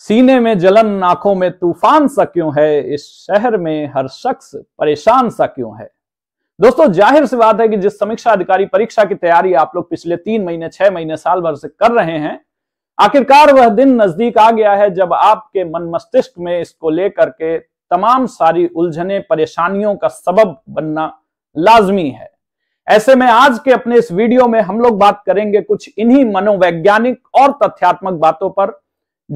सीने में जलन आंखों में तूफान सा क्यों है इस शहर में हर शख्स परेशान सा क्यों है दोस्तों जाहिर सी बात है कि जिस समीक्षा अधिकारी परीक्षा की तैयारी आप लोग पिछले तीन महीने छह महीने साल भर से कर रहे हैं आखिरकार वह दिन नजदीक आ गया है जब आपके मन मस्तिष्क में इसको लेकर के तमाम सारी उलझने परेशानियों का सबब बनना लाजमी है ऐसे में आज के अपने इस वीडियो में हम लोग बात करेंगे कुछ इन्हीं मनोवैज्ञानिक और तथ्यात्मक बातों पर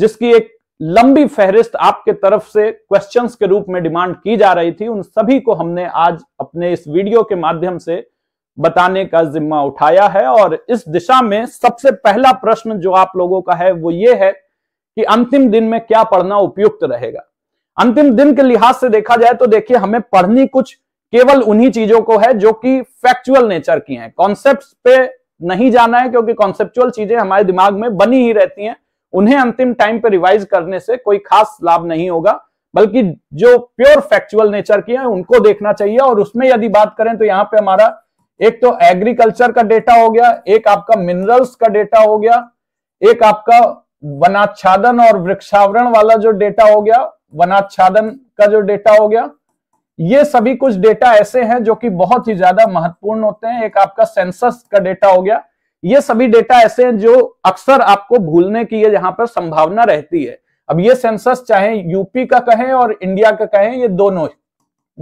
जिसकी एक लंबी फहरिस्त आपके तरफ से क्वेश्चंस के रूप में डिमांड की जा रही थी उन सभी को हमने आज अपने इस वीडियो के माध्यम से बताने का जिम्मा उठाया है और इस दिशा में सबसे पहला प्रश्न जो आप लोगों का है वो ये है कि अंतिम दिन में क्या पढ़ना उपयुक्त रहेगा अंतिम दिन के लिहाज से देखा जाए तो देखिए हमें पढ़नी कुछ केवल उन्हीं चीजों को है जो कि फैक्चुअल नेचर की हैं कॉन्सेप्ट पे नहीं जाना है क्योंकि कॉन्सेप्चुअल चीजें हमारे दिमाग में बनी ही रहती हैं उन्हें अंतिम टाइम पर रिवाइज करने से कोई खास लाभ नहीं होगा बल्कि जो प्योर फैक्चुअल नेचर की है उनको देखना चाहिए और उसमें यदि बात करें तो यहाँ पे हमारा एक तो एग्रीकल्चर का डेटा हो गया एक आपका मिनरल्स का डेटा हो गया एक आपका वनाच्छादन और वृक्षावरण वाला जो डेटा हो गया वनाच्छादन का जो डेटा हो गया ये सभी कुछ डेटा ऐसे हैं जो कि बहुत ही ज्यादा महत्वपूर्ण होते हैं एक आपका सेंसस का डेटा हो गया ये सभी डेटा ऐसे हैं जो अक्सर आपको भूलने की यहां पर संभावना रहती है अब ये सेंसस चाहे यूपी का कहें और इंडिया का कहें ये दोनों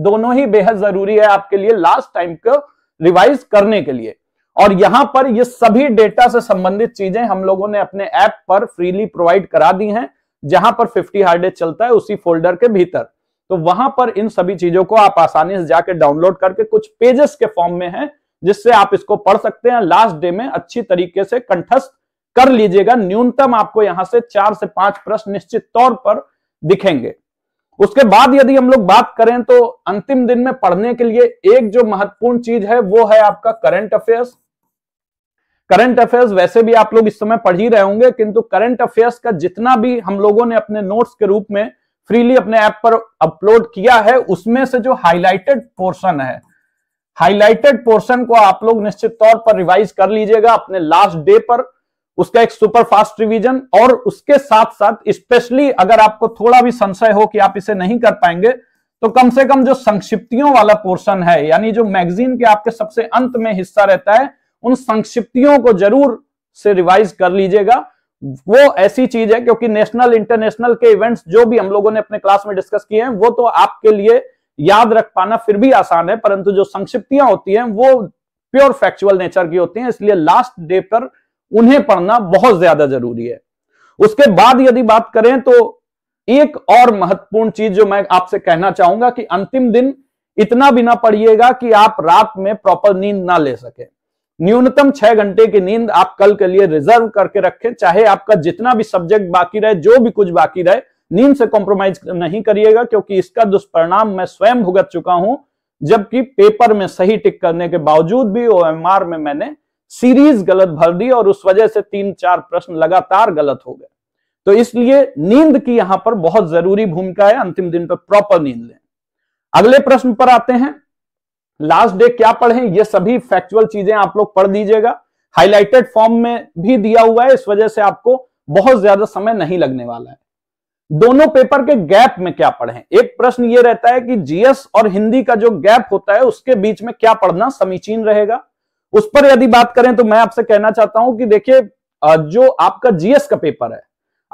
दोनों ही बेहद जरूरी है आपके लिए लास्ट टाइम को रिवाइज करने के लिए और यहां पर ये सभी डेटा से संबंधित चीजें हम लोगों ने अपने ऐप पर फ्रीली प्रोवाइड करा दी हैं जहां पर 50 हार्ड डिस्क चलता है उसी फोल्डर के भीतर तो वहां पर इन सभी चीजों को आप आसानी से जाकर डाउनलोड करके कुछ पेजेस के फॉर्म में है जिससे आप इसको पढ़ सकते हैं लास्ट डे में अच्छी तरीके से कंठस्थ कर लीजिएगा न्यूनतम आपको यहां से चार से पांच प्रश्न निश्चित तौर पर दिखेंगे उसके बाद यदि हम लोग बात करें तो अंतिम दिन में पढ़ने के लिए एक जो महत्वपूर्ण चीज है वो है आपका करंट अफेयर्स करंट अफेयर्स वैसे भी आप लोग इस समय पढ़ ही रहे होंगे किंतु करंट अफेयर्स का जितना भी हम लोगों ने अपने नोट्स के रूप में फ्रीली अपने ऐप पर अपलोड किया है उसमें से जो हाईलाइटेड पोर्शन है हाईलाइटेड पोर्शन को आप लोग निश्चित तौर पर रिवाइज कर लीजिएगा अपने लास्ट डे पर उसका एक सुपर फास्ट रिवीजन और उसके साथ साथ स्पेशली अगर आपको थोड़ा भी संशय हो कि आप इसे नहीं कर पाएंगे तो कम से कम जो संक्षिप्तियों वाला पोर्शन है यानी जो मैगजीन के आपके सबसे अंत में हिस्सा रहता है उन संक्षिप्तियों को जरूर से रिवाइज कर लीजिएगा वो ऐसी चीज है क्योंकि नेशनल इंटरनेशनल के इवेंट्स जो भी हम लोगों ने अपने क्लास में डिस्कस किए हैं वो तो आपके लिए याद रख पाना फिर भी आसान है परंतु जो संक्षिप्तियां होती हैं वो प्योर फैक्चुअल नेचर की होती हैं इसलिए लास्ट डे पर उन्हें पढ़ना बहुत ज्यादा जरूरी है उसके बाद यदि बात करें तो एक और महत्वपूर्ण चीज जो मैं आपसे कहना चाहूंगा कि अंतिम दिन इतना भी ना पढ़िएगा कि आप रात में प्रॉपर नींद ना ले सके न्यूनतम छह घंटे की नींद आप कल के लिए रिजर्व करके रखें चाहे आपका जितना भी सब्जेक्ट बाकी रहे जो भी कुछ बाकी रहे नींद से कॉम्प्रोमाइज नहीं करिएगा क्योंकि इसका दुष्परिणाम मैं स्वयं भुगत चुका हूं जबकि पेपर में सही टिक करने के बावजूद भी ओ में मैंने सीरीज गलत भर दी और उस वजह से तीन चार प्रश्न लगातार गलत हो गए तो इसलिए नींद की यहां पर बहुत जरूरी भूमिका है अंतिम दिन पर प्रॉपर नींद लें अगले प्रश्न पर आते हैं लास्ट डे क्या पढ़ें ये सभी फैक्चुअल चीजें आप लोग पढ़ दीजिएगा हाईलाइटेड फॉर्म में भी दिया हुआ है इस वजह से आपको बहुत ज्यादा समय नहीं लगने वाला है दोनों पेपर के गैप में क्या पढ़ें एक प्रश्न ये रहता है कि जीएस और हिंदी का जो गैप होता है उसके बीच में क्या पढ़ना समीचीन रहेगा उस पर यदि बात करें तो मैं आपसे कहना चाहता हूं कि देखिए जो आपका जीएस का पेपर है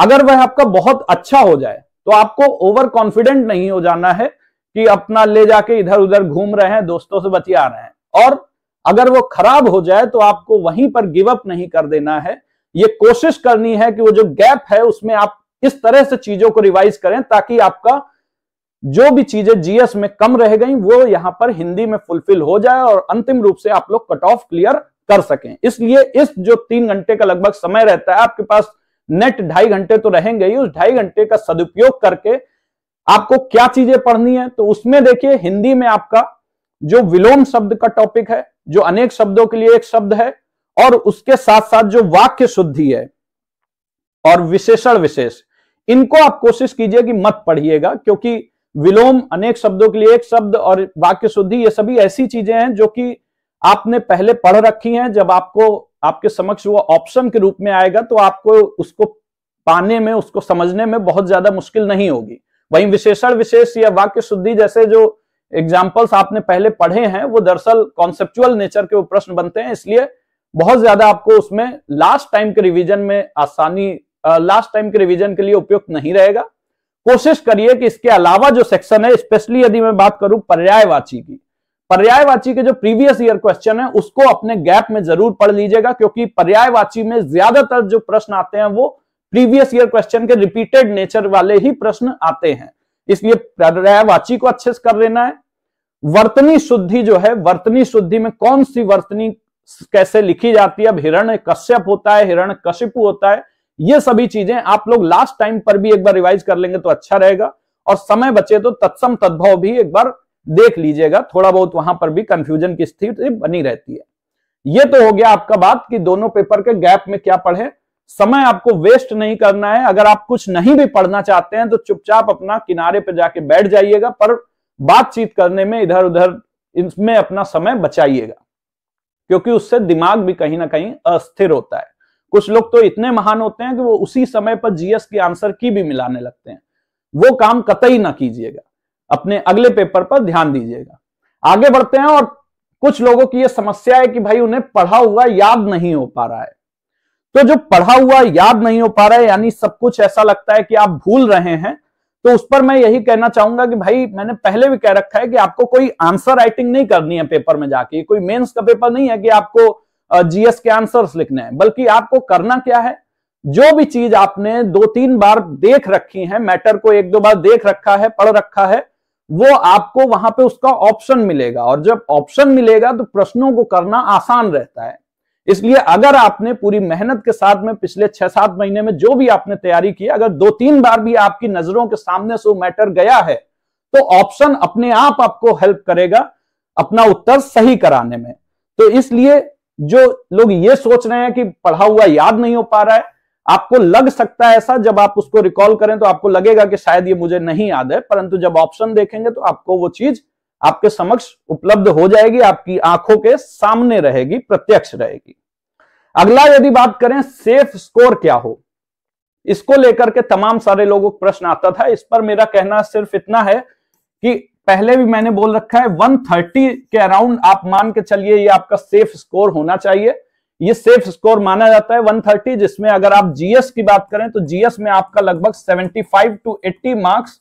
अगर वह आपका बहुत अच्छा हो जाए तो आपको ओवर कॉन्फिडेंट नहीं हो जाना है कि अपना ले जाके इधर उधर घूम रहे हैं दोस्तों से बतिया रहे हैं और अगर वो खराब हो जाए तो आपको वहीं पर गिवअप नहीं कर देना है ये कोशिश करनी है कि वो जो गैप है उसमें आप इस तरह से चीजों को रिवाइज करें ताकि आपका जो भी चीजें जीएस में कम रह गई वो यहां पर हिंदी में फुलफिल हो जाए और अंतिम रूप से आप लोग कट ऑफ क्लियर कर सकें इसलिए इस जो तीन घंटे का लगभग समय रहता है आपके पास नेट ढाई घंटे तो रहेंगे ही उस ढाई घंटे का सदुपयोग करके आपको क्या चीजें पढ़नी है तो उसमें देखिए हिंदी में आपका जो विलोम शब्द का टॉपिक है जो अनेक शब्दों के लिए एक शब्द है और उसके साथ साथ जो वाक्य शुद्धि है और विशेषण विशेष इनको आप कोशिश कीजिए कि मत पढ़िएगा क्योंकि विलोम अनेक शब्दों के लिए एक शब्द और वाक्य शुद्धि ये सभी ऐसी चीजें हैं जो कि आपने पहले पढ़ रखी हैं जब आपको आपके समक्ष वो ऑप्शन के रूप में आएगा तो आपको उसको पाने में उसको समझने में बहुत ज्यादा मुश्किल नहीं होगी वहीं विशेषण विशेष या वाक्य शुद्धि जैसे जो एग्जाम्पल्स आपने पहले पढ़े हैं वो दरअसल कॉन्सेप्चुअल नेचर के वो प्रश्न बनते हैं इसलिए बहुत ज्यादा आपको उसमें लास्ट टाइम के रिविजन में आसानी लास्ट टाइम के रिवीजन के लिए उपयुक्त नहीं रहेगा कोशिश करिए कि इसके अलावा जो सेक्शन है स्पेशली यदि मैं बात करूं पर्यायवाची की पर्यायवाची के जो प्रीवियस ईयर क्वेश्चन है उसको अपने गैप में जरूर पढ़ लीजिएगा क्योंकि पर्यायवाची में ज्यादातर जो प्रश्न आते हैं वो प्रीवियस ईयर क्वेश्चन के रिपीटेड नेचर वाले ही प्रश्न आते हैं इसलिए पर्यायवाची को अच्छे से कर लेना है वर्तनी शुद्धि जो है वर्तनी शुद्धि में कौन सी वर्तनी कैसे लिखी जाती है अब हिरण कश्यप होता है हिरण कश्यप होता है ये सभी चीजें आप लोग लास्ट टाइम पर भी एक बार रिवाइज कर लेंगे तो अच्छा रहेगा और समय बचे तो तत्सम तद्भव भी एक बार देख लीजिएगा थोड़ा बहुत वहां पर भी कंफ्यूजन की स्थिति बनी रहती है ये तो हो गया आपका बात कि दोनों पेपर के गैप में क्या पढ़े समय आपको वेस्ट नहीं करना है अगर आप कुछ नहीं भी पढ़ना चाहते हैं तो चुपचाप अपना किनारे पर जाके बैठ जाइएगा पर बातचीत करने में इधर उधर इसमें अपना समय बचाइएगा क्योंकि उससे दिमाग भी कहीं ना कहीं अस्थिर होता है कुछ लोग तो इतने महान होते हैं कि वो उसी समय पर जीएस के आंसर की भी मिलाने लगते हैं वो काम कतई ना कीजिएगा अपने अगले पेपर पर ध्यान दीजिएगा आगे बढ़ते हैं और कुछ लोगों की यह समस्या है कि भाई उन्हें पढ़ा हुआ याद नहीं हो पा रहा है तो जो पढ़ा हुआ याद नहीं हो पा रहा है यानी सब कुछ ऐसा लगता है कि आप भूल रहे हैं तो उस पर मैं यही कहना चाहूंगा कि भाई मैंने पहले भी कह रखा है कि आपको कोई आंसर राइटिंग नहीं करनी है पेपर में जाके कोई मेंस का पेपर नहीं है कि आपको जीएस के आंसर्स लिखने हैं बल्कि आपको करना क्या है जो भी चीज आपने दो तीन बार देख रखी है मैटर को एक दो बार देख रखा है पढ़ रखा है वो आपको वहां पे उसका ऑप्शन मिलेगा और जब ऑप्शन मिलेगा तो प्रश्नों को करना आसान रहता है इसलिए अगर आपने पूरी मेहनत के साथ में पिछले छह सात महीने में जो भी आपने तैयारी की अगर दो तीन बार भी आपकी नजरों के सामने से मैटर गया है तो ऑप्शन अपने आप आपको हेल्प करेगा अपना उत्तर सही कराने में तो इसलिए जो लोग ये सोच रहे हैं कि पढ़ा हुआ याद नहीं हो पा रहा है आपको लग सकता है ऐसा जब आप उसको रिकॉल करें तो आपको लगेगा कि शायद ये मुझे नहीं याद है परंतु जब ऑप्शन देखेंगे तो आपको वो चीज आपके समक्ष उपलब्ध हो जाएगी आपकी आंखों के सामने रहेगी प्रत्यक्ष रहेगी अगला यदि बात करें सेफ स्कोर क्या हो इसको लेकर के तमाम सारे लोगों को प्रश्न आता था इस पर मेरा कहना सिर्फ इतना है कि पहले भी मैंने बोल रखा है 130 के अराउंड आप मान के चलिए ये आपका सेफ स्कोर होना चाहिए ये सेफ स्कोर माना जाता है 130 जिसमें अगर आप जीएस की बात करें तो जीएस में आपका लगभग 75 टू 80 मार्क्स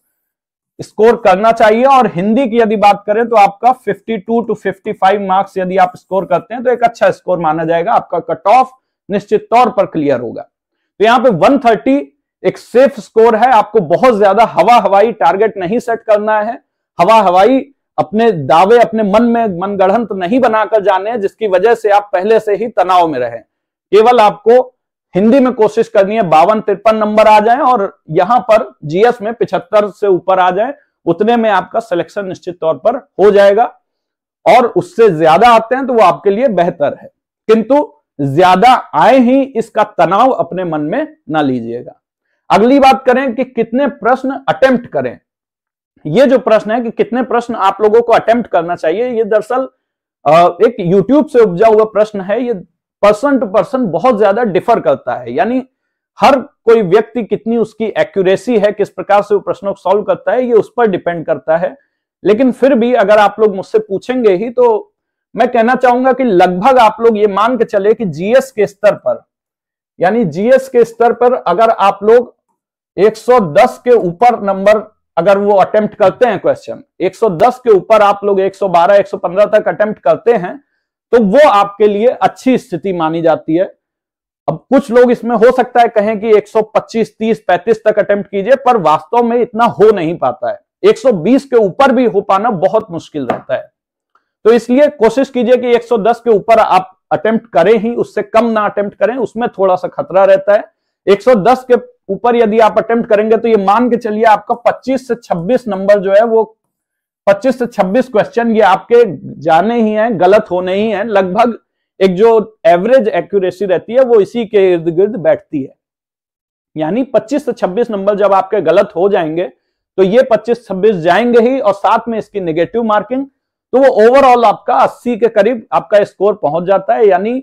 स्कोर करना चाहिए और हिंदी की यदि बात करें तो आपका 52 टू 55 मार्क्स यदि आप स्कोर करते हैं तो एक अच्छा स्कोर माना जाएगा आपका कट ऑफ निश्चित तौर पर क्लियर होगा तो पर पे 130 एक सेफ स्कोर है आपको बहुत ज्यादा हवा हवाई टारगेट नहीं सेट करना है हवा हवाई अपने दावे अपने मन में मनगढ़ंत नहीं बनाकर जाने जिसकी वजह से आप पहले से ही तनाव में रहें केवल आपको हिंदी में कोशिश करनी है बावन तिरपन नंबर आ जाए और यहां पर जीएस में पिछहत्तर से ऊपर आ जाए उतने में आपका सिलेक्शन निश्चित तौर पर हो जाएगा और उससे ज्यादा आते हैं तो वो आपके लिए बेहतर है किंतु ज्यादा आए ही इसका तनाव अपने मन में ना लीजिएगा अगली बात करें कि कितने प्रश्न अटेम्प्ट करें ये जो प्रश्न है कि कितने प्रश्न आप लोगों को अटेम्प्ट करना चाहिए ये दरअसल एक यूट्यूब से उपजा हुआ प्रश्न है ये पर्सन टू पर्सन बहुत ज्यादा डिफर करता है यानी हर कोई व्यक्ति कितनी उसकी एक्यूरेसी है किस प्रकार से वो प्रश्नों को सॉल्व करता है ये उस पर डिपेंड करता है लेकिन फिर भी अगर आप लोग मुझसे पूछेंगे ही तो मैं कहना चाहूंगा कि लगभग आप लोग ये मान के चले कि जीएस के स्तर पर यानी जीएस के स्तर पर अगर आप लोग 110 के ऊपर नंबर अगर वो अटेम्प्ट करते हैं क्वेश्चन 110 के ऊपर आप लोग 112 115 तक अटेम्प्ट करते हैं तो वो आपके लिए अच्छी स्थिति मानी जाती है अब कुछ लोग इसमें हो सकता है कहें कि 125 30 35 तक अटेम्प्ट कीजिए पर वास्तव में इतना हो नहीं पाता है 120 के ऊपर भी हो पाना बहुत मुश्किल रहता है तो इसलिए कोशिश कीजिए कि एक के ऊपर आप अटेम्प्ट करें ही उससे कम ना अटेम्प्ट करें उसमें थोड़ा सा खतरा रहता है 110 के ऊपर यदि आप अटेम्प्ट करेंगे तो ये मान के चलिए आपका 25 से 26 नंबर जो है वो 25 से 26 क्वेश्चन ये आपके जाने ही हैं गलत होने ही हैं लगभग एक जो एवरेज एक्यूरेसी रहती है वो इसी के इर्द गिर्द बैठती है यानी 25 से 26 नंबर जब आपके गलत हो जाएंगे तो ये 25 26 जाएंगे ही और साथ में इसकी नेगेटिव मार्किंग तो वो ओवरऑल आपका 80 के करीब आपका स्कोर पहुंच जाता है यानी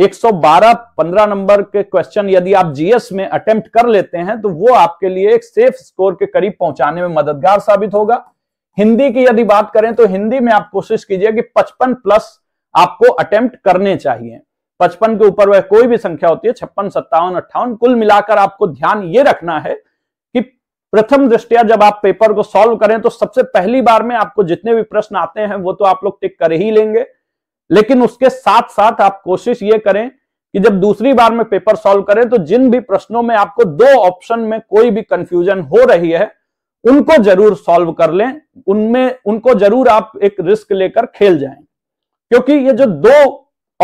112 15 नंबर के क्वेश्चन यदि आप जीएस में अटेम्प्ट कर लेते हैं तो वो आपके लिए एक सेफ स्कोर के करीब पहुंचाने में मददगार साबित होगा हिंदी की यदि बात करें तो हिंदी में आप कोशिश कीजिए कि 55 प्लस आपको अटेम्प्ट करने चाहिए 55 के ऊपर वह कोई भी संख्या होती है छप्पन सत्तावन अट्ठावन कुल मिलाकर आपको ध्यान ये रखना है कि प्रथम दृष्टिया जब आप पेपर को सॉल्व करें तो सबसे पहली बार में आपको जितने भी प्रश्न आते हैं वो तो आप लोग टिक कर ही लेंगे लेकिन उसके साथ साथ आप कोशिश ये करें कि जब दूसरी बार में पेपर सॉल्व करें तो जिन भी प्रश्नों में आपको दो ऑप्शन में कोई भी कंफ्यूजन हो रही है उनको जरूर सॉल्व कर लें उनमें उनको जरूर आप एक रिस्क लेकर खेल जाएं क्योंकि ये जो दो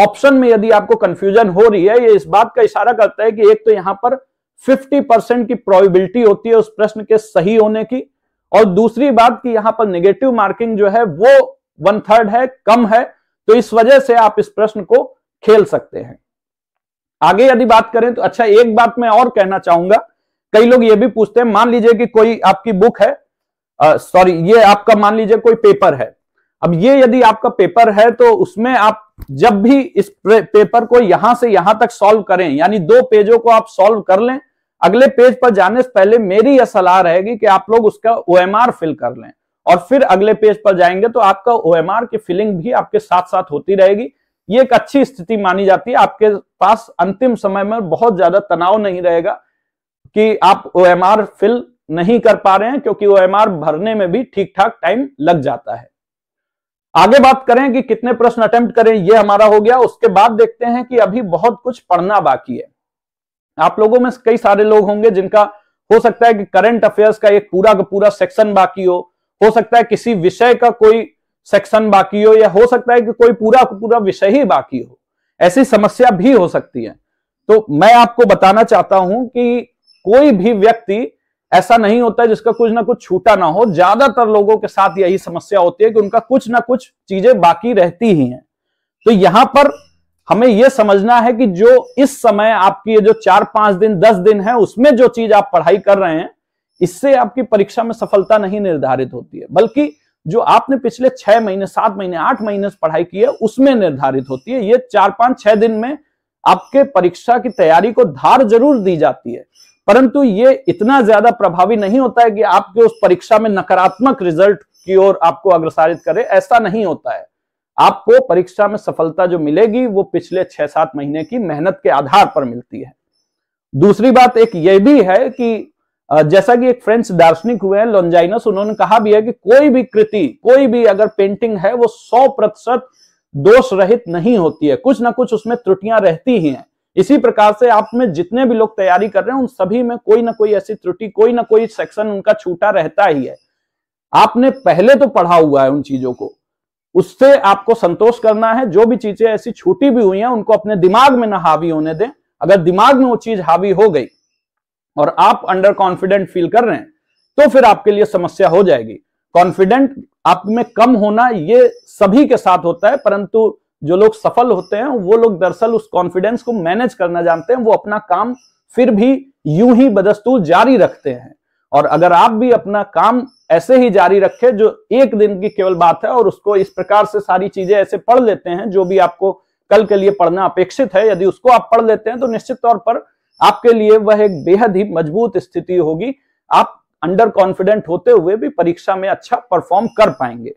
ऑप्शन में यदि आपको कंफ्यूजन हो रही है ये इस बात का इशारा करता है कि एक तो यहां पर 50 परसेंट की प्रोबेबिलिटी होती है उस प्रश्न के सही होने की और दूसरी बात कि यहां पर नेगेटिव मार्किंग जो है वो वन थर्ड है कम है तो इस वजह से आप इस प्रश्न को खेल सकते हैं आगे यदि बात करें तो अच्छा एक बात मैं और कहना चाहूंगा कई लोग ये भी पूछते हैं मान लीजिए कि कोई आपकी बुक है सॉरी ये आपका मान लीजिए कोई पेपर है अब ये यदि आपका पेपर है तो उसमें आप जब भी इस पेपर को यहां से यहां तक सॉल्व करें यानी दो पेजों को आप सॉल्व कर लें अगले पेज पर जाने से पहले मेरी यह सलाह रहेगी कि आप लोग उसका ओ फिल कर लें और फिर अगले पेज पर जाएंगे तो आपका ओ की फिलिंग भी आपके साथ साथ होती रहेगी ये एक अच्छी स्थिति मानी जाती है आपके पास अंतिम समय में बहुत ज्यादा तनाव नहीं रहेगा कि आप ओ फिल नहीं कर पा रहे हैं क्योंकि ओ भरने में भी ठीक ठाक टाइम लग जाता है आगे बात करें कि कितने प्रश्न अटेम्प्ट करें यह हमारा हो गया उसके बाद देखते हैं कि अभी बहुत कुछ पढ़ना बाकी है आप लोगों में कई सारे लोग होंगे जिनका हो सकता है कि करंट अफेयर्स का एक पूरा का पूरा सेक्शन बाकी हो हो सकता है किसी विषय का कोई सेक्शन बाकी हो या हो सकता है कि कोई पूरा पूरा विषय ही बाकी हो ऐसी समस्या भी हो सकती है तो मैं आपको बताना चाहता हूं कि कोई भी व्यक्ति ऐसा नहीं होता जिसका कुछ ना कुछ छूटा ना हो ज्यादातर लोगों के साथ यही समस्या होती है कि उनका कुछ ना कुछ चीजें बाकी रहती ही हैं तो यहां पर हमें यह समझना है कि जो इस समय आपकी ये जो चार पांच दिन दस दिन है उसमें जो चीज आप पढ़ाई कर रहे हैं इससे आपकी परीक्षा में सफलता नहीं निर्धारित होती है बल्कि जो आपने पिछले छह महीने सात महीने आठ महीने से पढ़ाई की है उसमें निर्धारित होती है ये चार पांच छह दिन में आपके परीक्षा की तैयारी को धार जरूर दी जाती है परंतु ये इतना ज्यादा प्रभावी नहीं होता है कि आपके उस परीक्षा में नकारात्मक रिजल्ट की ओर आपको अग्रसारित करे ऐसा नहीं होता है आपको परीक्षा में सफलता जो मिलेगी वो पिछले छह सात महीने की मेहनत के आधार पर मिलती है दूसरी बात एक यह भी है कि जैसा कि एक फ्रेंच दार्शनिक हुए हैं लॉन्जाइनस उन्होंने कहा भी है कि कोई भी कृति कोई भी अगर पेंटिंग है वो सौ प्रतिशत दोष रहित नहीं होती है कुछ ना कुछ उसमें त्रुटियां रहती ही हैं इसी प्रकार से आप में जितने भी लोग तैयारी कर रहे हैं उन सभी में कोई ना कोई ऐसी त्रुटि कोई ना कोई सेक्शन उनका छूटा रहता ही है आपने पहले तो पढ़ा हुआ है उन चीजों को उससे आपको संतोष करना है जो भी चीजें ऐसी छूटी भी हुई हैं उनको अपने दिमाग में ना हावी होने दें अगर दिमाग में वो चीज हावी हो गई और आप अंडर कॉन्फिडेंट फील कर रहे हैं तो फिर आपके लिए समस्या हो जाएगी कॉन्फिडेंट आप में कम होना ये सभी के साथ होता है परंतु जो लोग सफल होते हैं वो लोग दरअसल उस कॉन्फिडेंस को मैनेज करना जानते हैं वो अपना काम फिर भी यूं ही बदस्तूर जारी रखते हैं और अगर आप भी अपना काम ऐसे ही जारी रखें जो एक दिन की केवल बात है और उसको इस प्रकार से सारी चीजें ऐसे पढ़ लेते हैं जो भी आपको कल के लिए पढ़ना अपेक्षित है यदि उसको आप पढ़ लेते हैं तो निश्चित तौर पर आपके लिए वह एक बेहद ही मजबूत स्थिति होगी आप अंडर कॉन्फिडेंट होते हुए भी परीक्षा में अच्छा परफॉर्म कर पाएंगे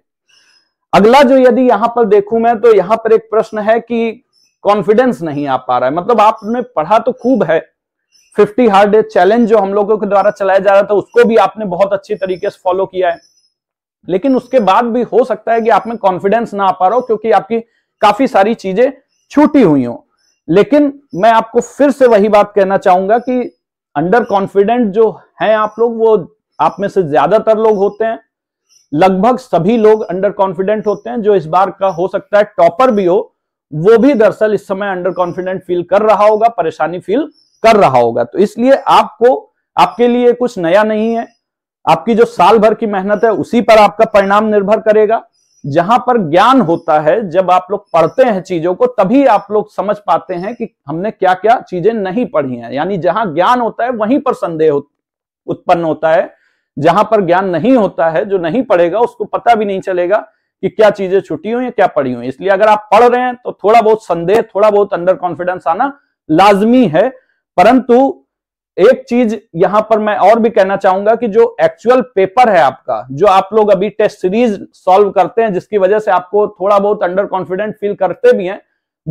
अगला जो यदि यहां पर देखूं मैं तो यहां पर एक प्रश्न है कि कॉन्फिडेंस नहीं आ पा रहा है मतलब आपने पढ़ा तो खूब है फिफ्टी हार्ड चैलेंज जो हम लोगों के द्वारा चलाया जा रहा था उसको भी आपने बहुत अच्छी तरीके से फॉलो किया है लेकिन उसके बाद भी हो सकता है कि आप में कॉन्फिडेंस ना आ पा रहा हो क्योंकि आपकी काफी सारी चीजें छूटी हुई हो लेकिन मैं आपको फिर से वही बात कहना चाहूंगा कि अंडर कॉन्फिडेंट जो हैं आप लोग वो आप में से ज्यादातर लोग होते हैं लगभग सभी लोग अंडर कॉन्फिडेंट होते हैं जो इस बार का हो सकता है टॉपर भी हो वो भी दरअसल इस समय अंडर कॉन्फिडेंट फील कर रहा होगा परेशानी फील कर रहा होगा तो इसलिए आपको आपके लिए कुछ नया नहीं है आपकी जो साल भर की मेहनत है उसी पर आपका परिणाम निर्भर करेगा जहां पर ज्ञान होता है जब आप लोग पढ़ते हैं चीजों को तभी आप लोग समझ पाते हैं कि हमने क्या क्या चीजें नहीं पढ़ी हैं यानी जहां ज्ञान होता है वहीं पर संदेह उत्पन्न होता है जहां पर ज्ञान नहीं होता है जो नहीं पढ़ेगा उसको पता भी नहीं चलेगा कि क्या चीजें छुटी हुई या क्या पढ़ी हुई इसलिए अगर आप पढ़ रहे हैं तो थोड़ा बहुत संदेह थोड़ा बहुत अंडर कॉन्फिडेंस आना लाजमी है परंतु एक चीज यहां पर मैं और भी कहना चाहूंगा कि जो एक्चुअल पेपर है आपका जो आप लोग अभी टेस्ट सीरीज सॉल्व करते हैं जिसकी वजह से आपको थोड़ा बहुत अंडर कॉन्फिडेंट फील करते भी हैं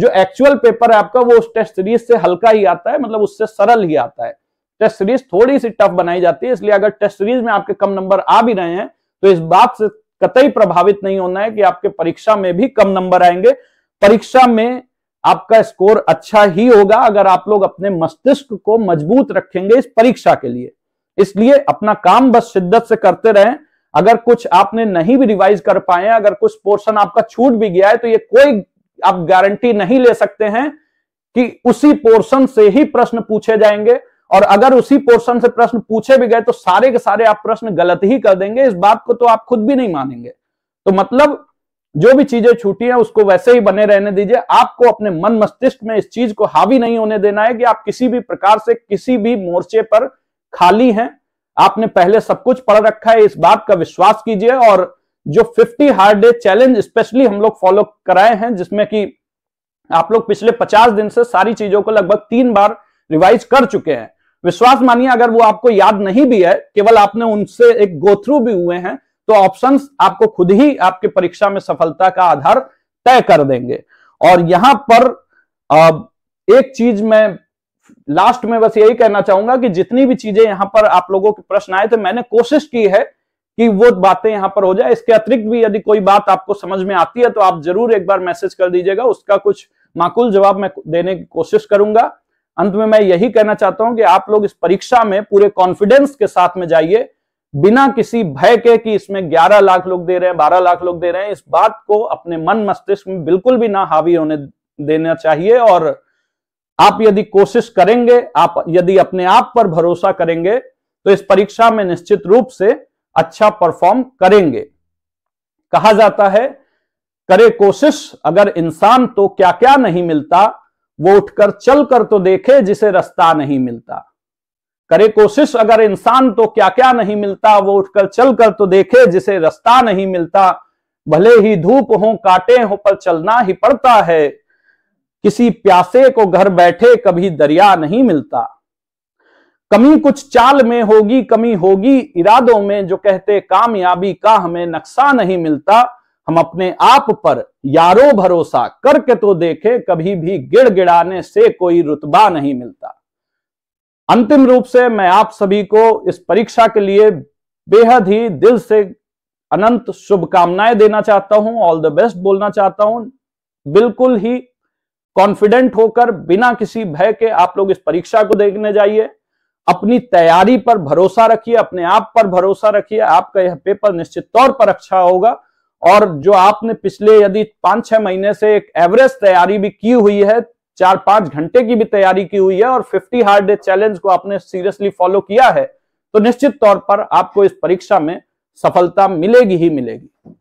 जो एक्चुअल पेपर है आपका वो उस टेस्ट सीरीज से हल्का ही आता है मतलब उससे सरल ही आता है टेस्ट सीरीज थोड़ी सी टफ बनाई जाती है इसलिए अगर टेस्ट सीरीज में आपके कम नंबर आ भी रहे हैं तो इस बात से कतई प्रभावित नहीं होना है कि आपके परीक्षा में भी कम नंबर आएंगे परीक्षा में आपका स्कोर अच्छा ही होगा अगर आप लोग अपने मस्तिष्क को मजबूत रखेंगे इस परीक्षा के लिए इसलिए अपना काम बस शिद्दत से करते रहें अगर कुछ आपने नहीं भी रिवाइज कर पाए अगर कुछ पोर्शन आपका छूट भी गया है तो ये कोई आप गारंटी नहीं ले सकते हैं कि उसी पोर्शन से ही प्रश्न पूछे जाएंगे और अगर उसी पोर्शन से प्रश्न पूछे भी गए तो सारे के सारे आप प्रश्न गलत ही कर देंगे इस बात को तो आप खुद भी नहीं मानेंगे तो मतलब जो भी चीजें छूटी हैं उसको वैसे ही बने रहने दीजिए आपको अपने मन मस्तिष्क में इस चीज को हावी नहीं होने देना है कि आप किसी भी प्रकार से किसी भी मोर्चे पर खाली हैं आपने पहले सब कुछ पढ़ रखा है इस बात का विश्वास कीजिए और जो 50 हार्ड डे चैलेंज स्पेशली हम लोग फॉलो कराए हैं जिसमें कि आप लोग पिछले 50 दिन से सारी चीजों को लगभग तीन बार रिवाइज कर चुके हैं विश्वास मानिए अगर वो आपको याद नहीं भी है केवल आपने उनसे एक गोथ्रू भी हुए हैं तो ऑप्शंस आपको खुद ही आपके परीक्षा में सफलता का आधार तय कर देंगे और यहां पर एक चीज मैं लास्ट में बस यही कहना चाहूंगा कि जितनी भी चीजें यहां पर आप लोगों के प्रश्न आए थे मैंने कोशिश की है कि वो बातें यहां पर हो जाए इसके अतिरिक्त भी यदि कोई बात आपको समझ में आती है तो आप जरूर एक बार मैसेज कर दीजिएगा उसका कुछ माकूल जवाब मैं देने की कोशिश करूंगा अंत में मैं यही कहना चाहता हूं कि आप लोग इस परीक्षा में पूरे कॉन्फिडेंस के साथ में जाइए बिना किसी भय के कि इसमें 11 लाख लोग दे रहे हैं 12 लाख लोग दे रहे हैं इस बात को अपने मन मस्तिष्क में बिल्कुल भी ना हावी होने देना चाहिए और आप यदि कोशिश करेंगे आप यदि अपने आप पर भरोसा करेंगे तो इस परीक्षा में निश्चित रूप से अच्छा परफॉर्म करेंगे कहा जाता है करे कोशिश अगर इंसान तो क्या क्या नहीं मिलता वो उठकर चल कर तो देखे जिसे रास्ता नहीं मिलता करे कोशिश अगर इंसान तो क्या क्या नहीं मिलता वो उठकर चलकर तो देखे जिसे रास्ता नहीं मिलता भले ही धूप हो काटे हो पर चलना ही पड़ता है किसी प्यासे को घर बैठे कभी दरिया नहीं मिलता कमी कुछ चाल में होगी कमी होगी इरादों में जो कहते कामयाबी का हमें नक्शा नहीं मिलता हम अपने आप पर यारो भरोसा करके तो देखे कभी भी गिड़गिड़ाने से कोई रुतबा नहीं मिलता अंतिम रूप से मैं आप सभी को इस परीक्षा के लिए बेहद ही दिल से अनंत शुभकामनाएं देना चाहता हूं ऑल द बेस्ट बोलना चाहता हूं बिल्कुल ही कॉन्फिडेंट होकर बिना किसी भय के आप लोग इस परीक्षा को देखने जाइए अपनी तैयारी पर भरोसा रखिए अपने आप पर भरोसा रखिए आपका यह पेपर निश्चित तौर पर अच्छा होगा और जो आपने पिछले यदि पांच छह महीने से एक एवरेज तैयारी भी की हुई है चार पांच घंटे की भी तैयारी की हुई है और 50 हार्ड डे चैलेंज को आपने सीरियसली फॉलो किया है तो निश्चित तौर पर आपको इस परीक्षा में सफलता मिलेगी ही मिलेगी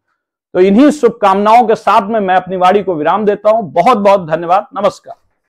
तो इन्हीं शुभकामनाओं के साथ में मैं अपनी वाणी को विराम देता हूं बहुत बहुत धन्यवाद नमस्कार